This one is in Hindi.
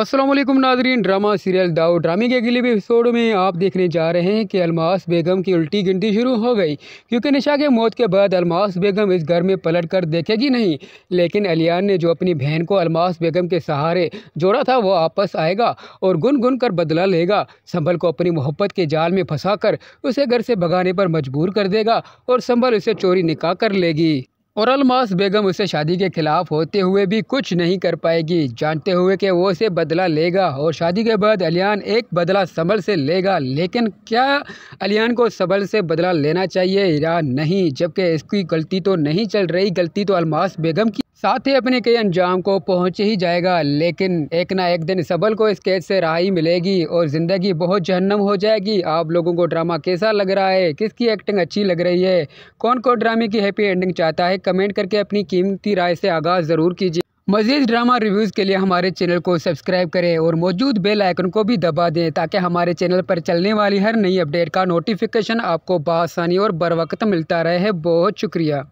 असलम नाजरीन ड्रामा सीरियल दाऊ ड्रामे के अगले एपिसोड में आप देखने जा रहे हैं कि अलमास बेगम की उल्टी गिनती शुरू हो गई क्योंकि निशा के मौत के बाद अलमास बेगम इस घर में पलट कर देखेगी नहीं लेकिन अलियान ने जो अपनी बहन को अलमास बेगम के सहारे जोड़ा था वो आपस आएगा और गुन गुन कर बदला लेगा संभल को अपनी मोहब्बत के जाल में फंसा कर उसे घर से भगाने पर मजबूर कर देगा और संभल उसे चोरी निकाह कर लेगी और अलमास बेगम उसे शादी के खिलाफ होते हुए भी कुछ नहीं कर पाएगी जानते हुए कि वो उसे बदला लेगा और शादी के बाद अलियान एक बदला सबल से लेगा लेकिन क्या अलियान को सबल से बदला लेना चाहिए या नहीं जबकि इसकी गलती तो नहीं चल रही गलती तो अलमास बेगम की साथ ही अपने कई अंजाम को पहुंच ही जाएगा लेकिन एक ना एक दिन सबल को इस केस से राही मिलेगी और ज़िंदगी बहुत जहन्नम हो जाएगी आप लोगों को ड्रामा कैसा लग रहा है किसकी एक्टिंग अच्छी लग रही है कौन कौन ड्रामे की हैप्पी एंडिंग चाहता है कमेंट करके अपनी कीमती राय से आगाज़ ज़रूर कीजिए मजीद ड्रामा रिव्यूज़ के लिए हमारे चैनल को सब्सक्राइब करें और मौजूद बेल आइकन को भी दबा दें ताकि हमारे चैनल पर चलने वाली हर नई अपडेट का नोटिफिकेशन आपको बसानी और बर वक्त मिलता रहे बहुत शुक्रिया